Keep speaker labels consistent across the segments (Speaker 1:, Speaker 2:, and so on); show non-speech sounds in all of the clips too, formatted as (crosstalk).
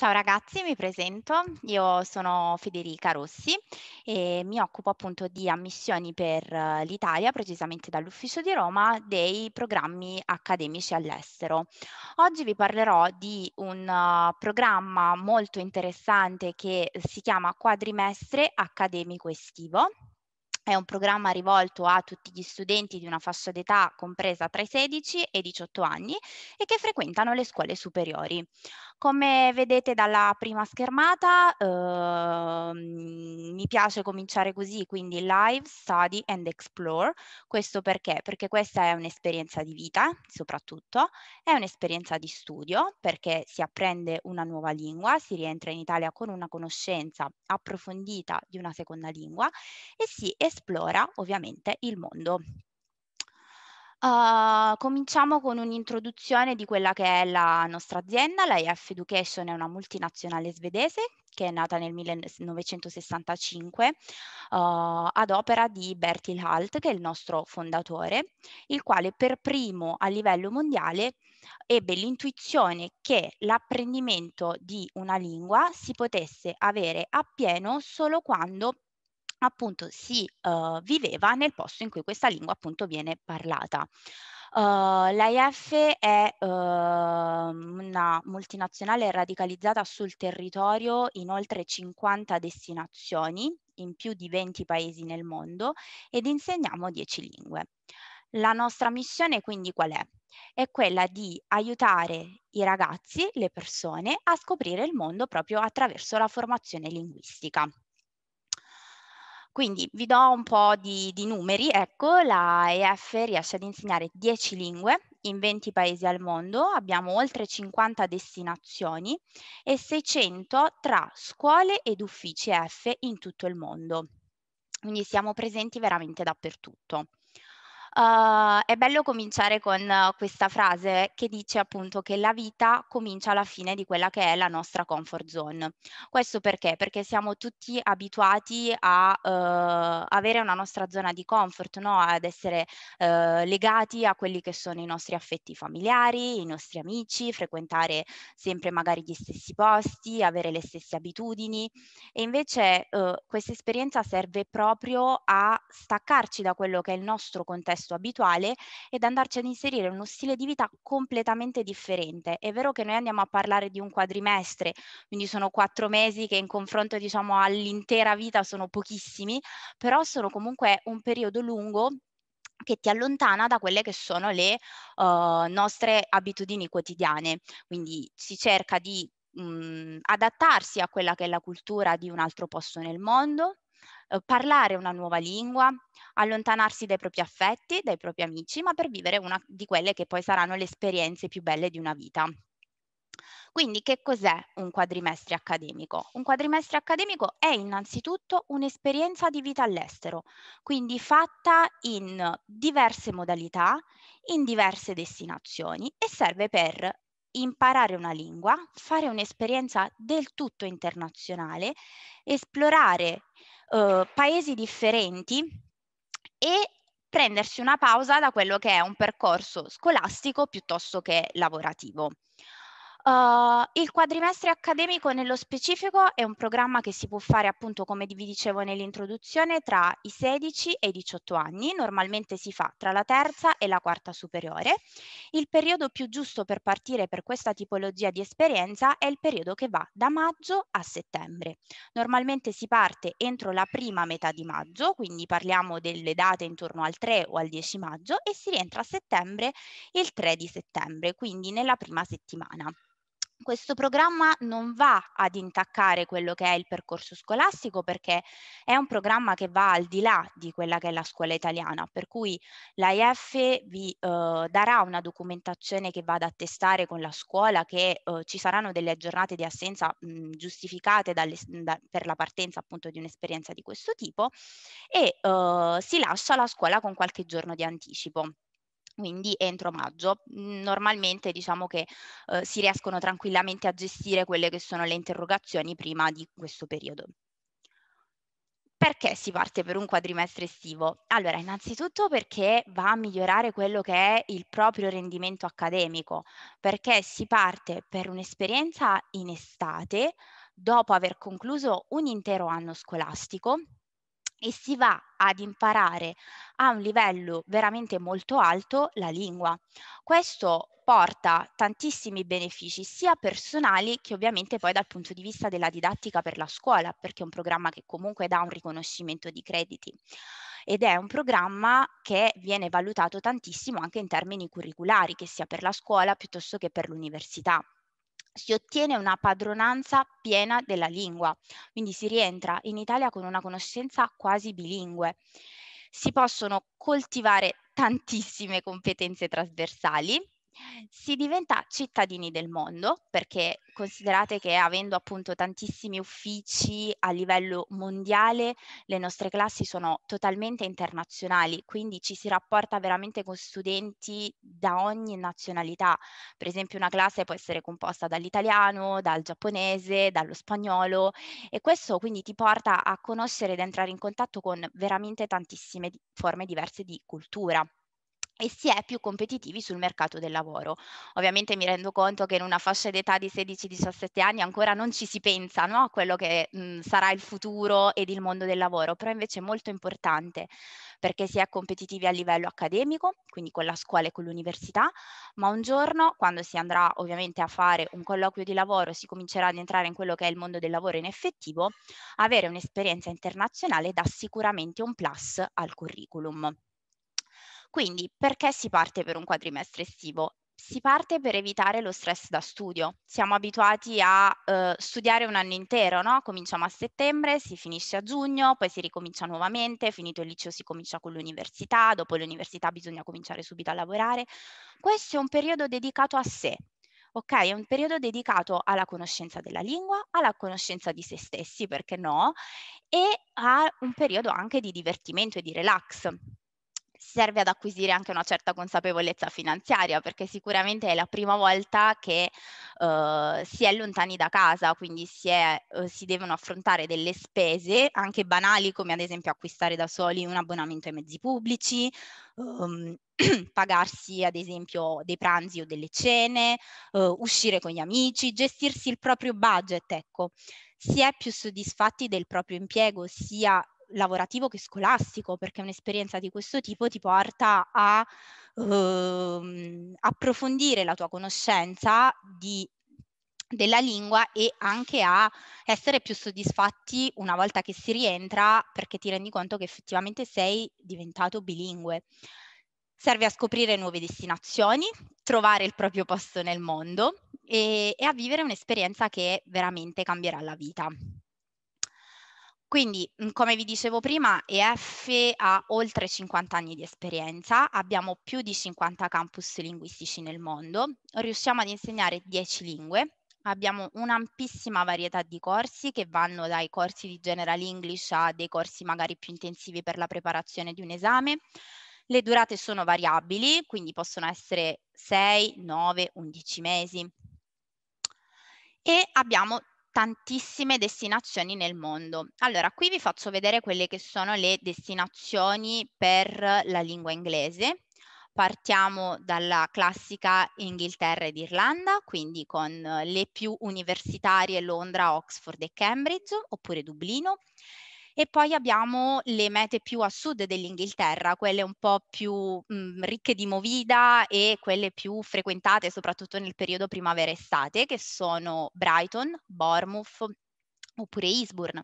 Speaker 1: Ciao ragazzi, mi presento. Io sono Federica Rossi e mi occupo appunto di ammissioni per eh, l'Italia, precisamente dall'Ufficio di Roma, dei programmi accademici all'estero. Oggi vi parlerò di un eh, programma molto interessante che si chiama Quadrimestre Accademico Estivo è un programma rivolto a tutti gli studenti di una fascia d'età compresa tra i 16 e i 18 anni e che frequentano le scuole superiori. Come vedete dalla prima schermata, ehm, mi piace cominciare così, quindi live, study and explore. Questo perché? Perché questa è un'esperienza di vita, soprattutto, è un'esperienza di studio, perché si apprende una nuova lingua, si rientra in Italia con una conoscenza approfondita di una seconda lingua e si esplora ovviamente il mondo Uh, cominciamo con un'introduzione di quella che è la nostra azienda. La EF Education è una multinazionale svedese che è nata nel 1965 uh, ad opera di Bertil Halt, che è il nostro fondatore, il quale per primo a livello mondiale ebbe l'intuizione che l'apprendimento di una lingua si potesse avere appieno solo quando appunto si uh, viveva nel posto in cui questa lingua appunto viene parlata. Uh, L'AIF è uh, una multinazionale radicalizzata sul territorio in oltre 50 destinazioni, in più di 20 paesi nel mondo, ed insegniamo 10 lingue. La nostra missione quindi qual è? È quella di aiutare i ragazzi, le persone, a scoprire il mondo proprio attraverso la formazione linguistica. Quindi vi do un po' di, di numeri, ecco, la EF riesce ad insegnare 10 lingue in 20 paesi al mondo, abbiamo oltre 50 destinazioni e 600 tra scuole ed uffici EF in tutto il mondo. Quindi siamo presenti veramente dappertutto. Uh, è bello cominciare con uh, questa frase che dice appunto che la vita comincia alla fine di quella che è la nostra comfort zone. Questo perché? Perché siamo tutti abituati a uh, avere una nostra zona di comfort, no? ad essere uhm, legati a quelli che sono i nostri affetti familiari, i nostri amici, frequentare sempre magari gli stessi posti, avere le stesse abitudini e invece uhm, questa esperienza serve proprio a staccarci da quello che è il nostro contesto contesto abituale ed andarci ad inserire uno stile di vita completamente differente. È vero che noi andiamo a parlare di un quadrimestre, quindi sono quattro mesi che in confronto diciamo all'intera vita sono pochissimi, però sono comunque un periodo lungo che ti allontana da quelle che sono le uh, nostre abitudini quotidiane. Quindi si cerca di mh, mm, adattarsi a quella che è la cultura di un altro posto nel mondo, eh, parlare una nuova lingua, allontanarsi dai propri affetti, dai propri amici, ma per vivere una di quelle che poi saranno le esperienze più belle di una vita. Quindi che cos'è un quadrimestre accademico? Un quadrimestre accademico è innanzitutto un'esperienza di vita all'estero, quindi fatta in diverse modalità, in diverse destinazioni e serve per imparare una lingua, fare un'esperienza del tutto internazionale, esplorare eh, paesi differenti e prendersi una pausa da quello che è un percorso scolastico piuttosto che lavorativo. Uh, il quadrimestre accademico nello specifico è un programma che si può fare appunto come vi dicevo nell'introduzione tra i 16 e i 18 anni, normalmente si fa tra la terza e la quarta superiore. Il periodo più giusto per partire per questa tipologia di esperienza è il periodo che va da maggio a settembre. Normalmente si parte entro la prima metà di maggio, quindi parliamo delle date intorno al 3 o al 10 maggio e si rientra a settembre il 3 di settembre, quindi nella prima settimana questo programma non va ad intaccare quello che è il percorso scolastico perché è un programma che va al di là di quella che è la scuola italiana, per cui l'AIF vi eh, darà una documentazione che va ad attestare con la scuola che eh, ci saranno delle giornate di assenza mh, mm, giustificate dalle, da, per la partenza appunto di un'esperienza di questo tipo e eh, si lascia la scuola con qualche giorno di anticipo quindi entro maggio. Mhmm, normalmente diciamo che eh, si riescono tranquillamente a gestire quelle che sono le interrogazioni prima di questo periodo. Perché si parte per un quadrimestre estivo? Allora, innanzitutto perché va a migliorare quello che è il proprio rendimento accademico, perché si parte per un'esperienza in estate dopo aver concluso un intero anno scolastico e si va ad imparare a un livello veramente molto alto la lingua. Questo porta tantissimi benefici sia personali che ovviamente poi dal punto di vista della didattica per la scuola, perché è un programma che comunque dà un riconoscimento di crediti ed è un programma che viene valutato tantissimo anche in termini curriculari, che sia per la scuola piuttosto che per l'università si ottiene una padronanza piena della lingua, quindi si rientra in Italia con una conoscenza quasi bilingue. Si possono coltivare tantissime competenze trasversali si diventa cittadini del mondo perché considerate che avendo appunto tantissimi uffici a livello mondiale, le nostre classi sono totalmente internazionali, quindi ci si rapporta veramente con studenti da ogni nazionalità. Per esempio una classe può essere composta dall'italiano, dal giapponese, dallo spagnolo e questo quindi ti porta a conoscere ed entrare in contatto con veramente tantissime forme diverse di cultura e si è più competitivi sul mercato del lavoro. Ovviamente mi rendo conto che in una fascia d'età di 16-17 anni ancora non ci si pensa no? a quello che mh, mhmm, sarà il futuro ed il mondo del lavoro, però invece è molto importante perché si è competitivi a livello accademico, quindi con la scuola e con l'università, ma un giorno quando si andrà ovviamente a fare un colloquio di lavoro, si comincerà ad entrare in quello che è il mondo del lavoro in effettivo, avere un'esperienza internazionale dà sicuramente un plus al curriculum. Quindi perché si parte per un quadrimestre estivo? si parte per evitare lo stress da studio. Siamo abituati a eh, studiare un anno intero, no? Cominciamo a settembre, si finisce a giugno, poi si ricomincia nuovamente, finito il liceo si comincia con l'università, dopo l'università bisogna cominciare subito a lavorare. Questo è un periodo dedicato a sé. Ok, è un periodo dedicato alla conoscenza della lingua, alla conoscenza di se stessi, perché no, e a un periodo anche di divertimento e di relax serve ad acquisire anche una certa consapevolezza finanziaria, perché sicuramente è la prima volta che uh, si è lontani da casa, quindi si, è, uh, si, devono affrontare delle spese anche banali, come ad esempio acquistare da soli un abbonamento ai mezzi pubblici, um, (clears throat) pagarsi ad esempio dei pranzi o delle cene, uh, uscire con gli amici, gestirsi il proprio budget, ecco si è più soddisfatti del proprio impiego sia lavorativo che scolastico, perché un'esperienza di questo tipo ti porta a ehm, approfondire la tua conoscenza di, della lingua e anche a essere più soddisfatti una volta che si rientra perché ti rendi conto che effettivamente sei diventato bilingue. Serve a scoprire nuove destinazioni, trovare il proprio posto nel mondo e, e a vivere un'esperienza che veramente cambierà la vita. Quindi, mhmm, come vi dicevo prima, EF ha oltre 50 anni di esperienza, abbiamo più di 50 campus linguistici nel mondo, riusciamo ad insegnare 10 lingue, abbiamo un'ampissima varietà di corsi che vanno dai corsi di General English a dei corsi magari più intensivi per la preparazione di un esame. Le durate sono variabili, quindi possono essere 6, 9, 11 mesi. E abbiamo tantissime destinazioni nel mondo. Allora, qui vi faccio vedere quelle che sono le destinazioni per la lingua inglese. Partiamo dalla classica Inghilterra ed Irlanda, quindi con le più universitarie Londra, Oxford e Cambridge, oppure Dublino. E poi abbiamo le mete più a sud dell'Inghilterra, quelle un po' più mh, mhmm, ricche di movida e quelle più frequentate soprattutto nel periodo primavera-estate, che sono Brighton, Bournemouth oppure Eastbourne.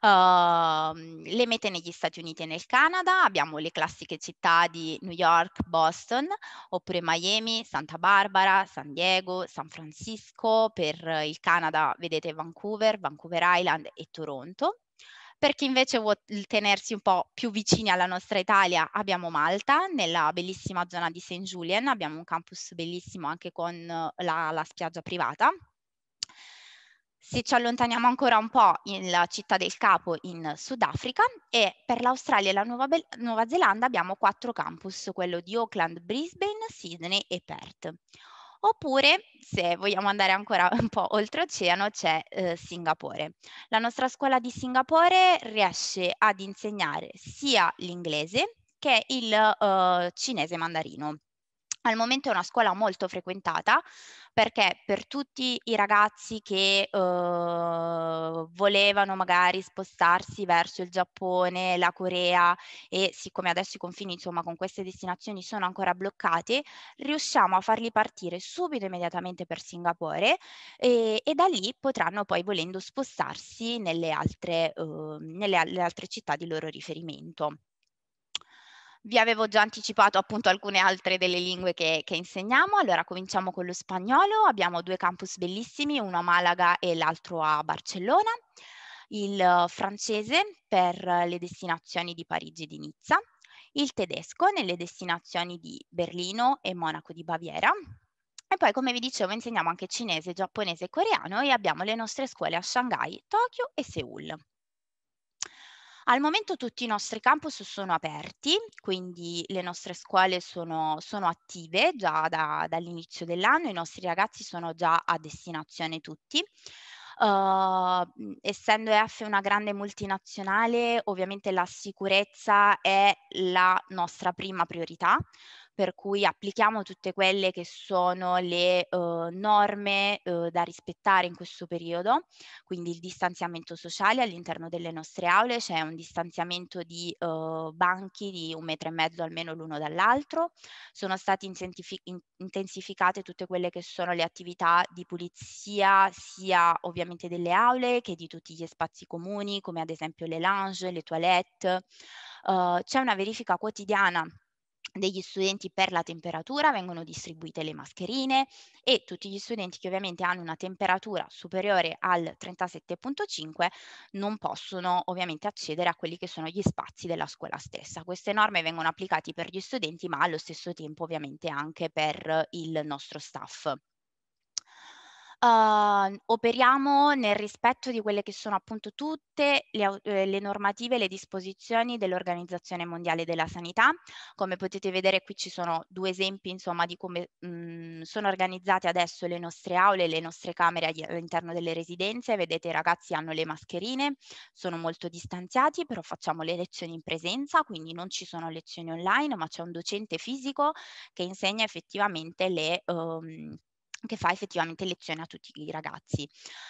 Speaker 1: Uh, le mete negli Stati Uniti e nel Canada, abbiamo le classiche città di New York, Boston, oppure Miami, Santa Barbara, San Diego, San Francisco, per il Canada vedete Vancouver, Vancouver Island e Toronto. Per chi invece vuole tenersi un po' più vicini alla nostra Italia, abbiamo Malta, nella bellissima zona di St. Julian, abbiamo un campus bellissimo anche con la, la spiaggia privata, se ci allontaniamo ancora un po' in la città del capo in Sudafrica e per l'Australia e la Nuova, Be- Nuova Zelanda abbiamo quattro campus, quello di Auckland, Brisbane, Sydney e Perth. Oppure, se vogliamo andare ancora un po' oltreoceano, c'è eh, Singapore. La nostra scuola di Singapore riesce ad insegnare sia l'inglese che il eh, cinese mandarino. Al momento è una scuola molto frequentata perché per tutti i ragazzi che eh, volevano magari spostarsi verso il Giappone, la Corea e siccome adesso i confini insomma con queste destinazioni sono ancora bloccati, riusciamo a farli partire subito immediatamente per Singapore e, e da lì potranno poi volendo spostarsi nelle altre, eh, nelle, nelle altre città di loro riferimento. Vi avevo già anticipato appunto alcune altre delle lingue che, che, insegniamo, allora cominciamo con lo spagnolo, abbiamo due campus bellissimi, uno a Malaga e l'altro a Barcellona, il eh, francese per le destinazioni di Parigi e di Nizza, il tedesco nelle destinazioni di Berlino e Monaco di Baviera, e poi, come vi dicevo, insegniamo anche cinese, giapponese e coreano e abbiamo le nostre scuole a Shanghai, Tokyo e Seoul. Al momento tutti i nostri campus sono aperti, quindi le nostre scuole sono, sono attive già da, dall'inizio dell'anno, i nostri ragazzi sono già a destinazione tutti. Uh, essendo EF una grande multinazionale, ovviamente la sicurezza è la nostra prima priorità per cui applichiamo tutte quelle che sono le uh, norme uh, da rispettare in questo periodo, quindi il distanziamento sociale all'interno delle nostre aule, c'è cioè un distanziamento di uh, banchi di un metro e mezzo almeno l'uno dall'altro, sono state intensificate tutte quelle che sono le attività di pulizia sia ovviamente delle aule che di tutti gli spazi comuni come ad esempio le lounge, le toilette, uhm, c'è una verifica quotidiana degli studenti per la temperatura vengono distribuite le mascherine e tutti gli studenti che ovviamente hanno una temperatura superiore al 37.5 non possono ovviamente accedere a quelli che sono gli spazi della scuola stessa. Queste norme vengono applicate per gli studenti ma allo stesso tempo ovviamente anche per il nostro staff uh, operiamo nel rispetto di quelle che sono appunto tutte le, eh, le normative e le disposizioni dell'Organizzazione Mondiale della Sanità. Come potete vedere qui ci sono due esempi insomma di come mh, mm, sono organizzate adesso le nostre aule, le nostre camere all'interno delle residenze. Vedete i ragazzi hanno le mascherine, sono molto distanziati, però facciamo le lezioni in presenza, quindi non ci sono lezioni online, ma c'è un docente fisico che insegna effettivamente le... Um, che fa effettivamente lezione a tutti i ragazzi.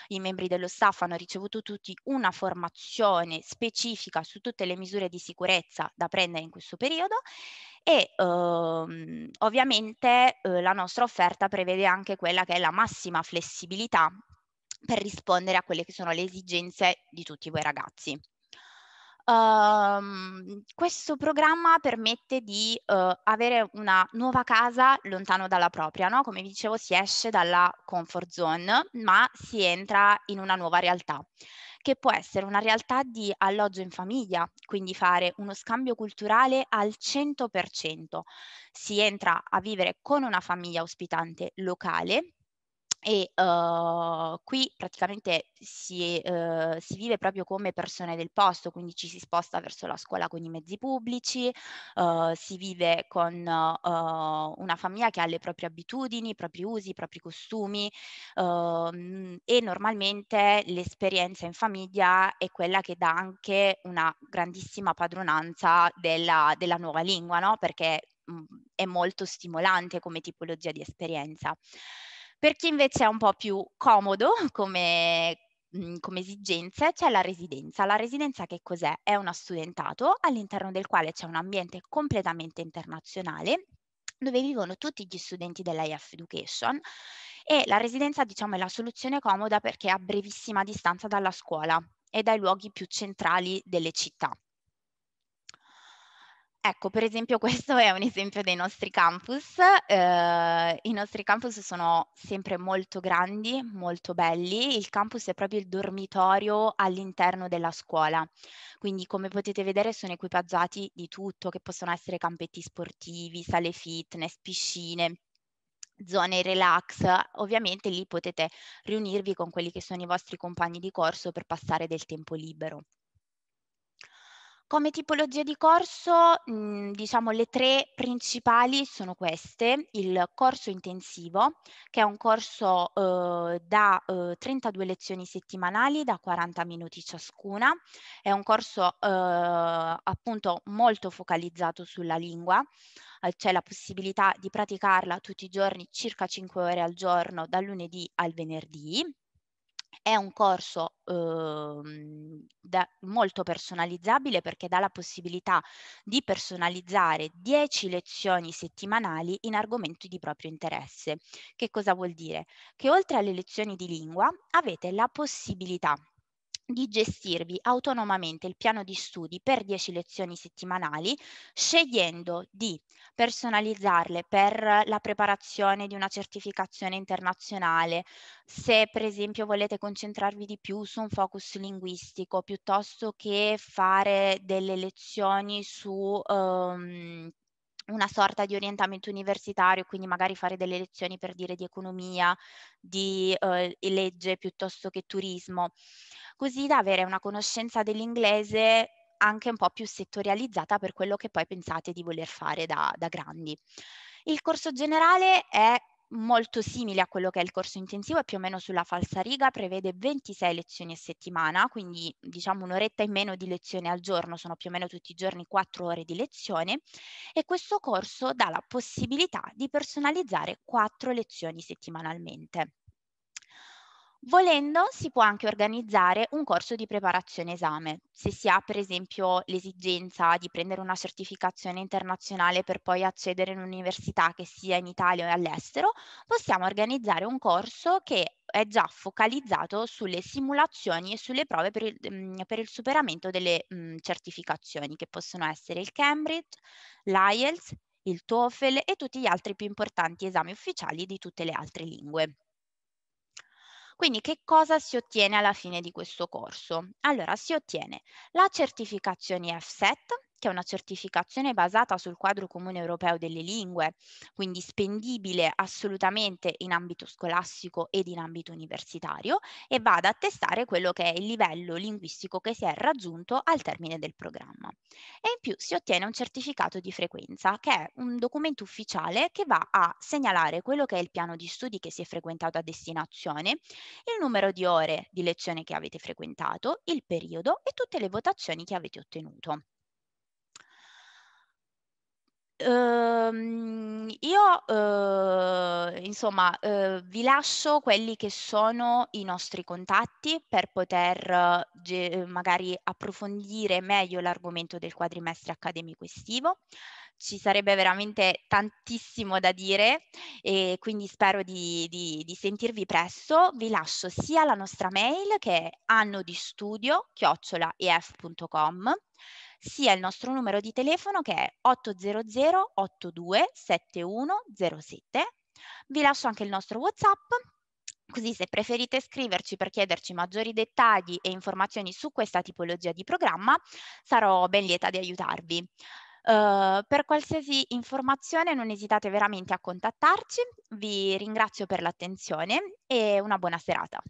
Speaker 1: I membri dello staff hanno ricevuto tutti una formazione specifica su tutte le misure di sicurezza da prendere in questo periodo e ehm, ovviamente eh, la nostra offerta prevede anche quella che è la massima flessibilità per rispondere a quelle che sono le esigenze di tutti voi ragazzi. Um, questo programma permette di uh, avere una nuova casa lontano dalla propria, no? come vi dicevo si esce dalla comfort zone ma si entra in una nuova realtà che può essere una realtà di alloggio in famiglia, quindi fare uno scambio culturale al 100%. Si entra a vivere con una famiglia ospitante locale e uh, qui praticamente si, uh, si, vive proprio come persone del posto, quindi ci si sposta verso la scuola con i mezzi pubblici, uh, si vive con uhm, una famiglia che ha le proprie abitudini, i propri usi, i propri costumi uhm, e normalmente l'esperienza in famiglia è quella che dà anche una grandissima padronanza della, della nuova lingua, no? perché mh, mhmm, è molto stimolante come tipologia di esperienza. Per chi invece è un po' più comodo (laughs) come, mm, come esigenze c'è la residenza. La residenza che cos'è? È uno studentato all'interno del quale c'è un ambiente completamente internazionale dove vivono tutti gli studenti dell'IF Education e la residenza diciamo è la soluzione comoda perché è a brevissima distanza dalla scuola e dai luoghi più centrali delle città. Ecco, per esempio (laughs) questo è un esempio dei nostri campus. Eh, I nostri campus sono sempre molto grandi, molto belli. Il campus è proprio il dormitorio all'interno della scuola. Quindi come potete vedere sono equipaggiati di tutto, che possono essere campetti sportivi, sale fitness, piscine, zone relax. Ovviamente lì potete riunirvi con quelli che sono i vostri compagni di corso per passare del tempo libero. Come tipologia di corso, mhmm, diciamo le tre principali sono queste, il corso intensivo, che è un corso eh, da uhm, eh, 32 lezioni settimanali da 40 minuti ciascuna, è un corso eh, appunto molto focalizzato sulla lingua, eh, c'è la possibilità di praticarla tutti i giorni circa 5 ore al giorno dal lunedì al venerdì, è un corso eh, da, molto personalizzabile perché dà la possibilità di personalizzare 10 lezioni settimanali in argomenti di proprio interesse. Che cosa vuol dire? Che oltre alle lezioni di lingua avete la possibilità di gestirvi autonomamente il piano di studi per 10 lezioni settimanali, scegliendo di personalizzarle per la preparazione di una certificazione internazionale, se per esempio volete concentrarvi di più su un focus linguistico piuttosto che fare delle lezioni su um, una sorta di orientamento universitario, quindi magari fare delle lezioni per dire di economia, di eh, legge piuttosto che turismo, così da avere una conoscenza dell'inglese anche un po' più settorializzata per quello che poi pensate di voler fare da, da grandi. Il corso generale è molto simile a quello che è il corso intensivo, è più o meno sulla falsa riga, prevede 26 lezioni a settimana, quindi diciamo un'oretta in meno di lezione al giorno, sono più o meno tutti i giorni 4 ore di lezione e questo corso dà la possibilità di personalizzare 4 lezioni settimanalmente. Volendo si può anche organizzare un corso di preparazione esame, se si ha per esempio l'esigenza di prendere una certificazione internazionale per poi accedere in un'università che sia in Italia o all'estero, possiamo organizzare un corso che è già focalizzato sulle simulazioni e sulle prove per il, mm, per il superamento delle mh, mm, certificazioni che possono essere il Cambridge, l'IELTS, il TOEFL e tutti gli altri più importanti esami ufficiali di tutte le altre lingue. Quindi che cosa si ottiene alla fine di questo corso? Allora si ottiene la certificazione FSET è una certificazione basata sul quadro comune europeo delle lingue, quindi spendibile assolutamente in ambito scolastico ed in ambito universitario e va ad attestare quello che è il livello linguistico che si è raggiunto al termine del programma. E in più si ottiene un certificato di frequenza, che è un documento ufficiale che va a segnalare quello che è il piano di studi che si è frequentato a destinazione, il numero di ore di lezione che avete frequentato, il periodo e tutte le votazioni che avete ottenuto. Ehm, io eh, insomma eh, vi lascio quelli che sono i nostri contatti per poter eh, magari approfondire meglio l'argomento del quadrimestre accademico estivo. Ci sarebbe veramente tantissimo da dire e quindi spero di, di, di sentirvi presto. Vi lascio sia la nostra mail che è annodistudio.com sia il nostro numero di telefono che è 800 82 7107. Vi lascio anche il nostro WhatsApp Così se preferite scriverci per chiederci maggiori dettagli e informazioni su questa tipologia di programma, sarò ben lieta di aiutarvi. Uh, per qualsiasi informazione non esitate veramente a contattarci, vi ringrazio per l'attenzione e una buona serata.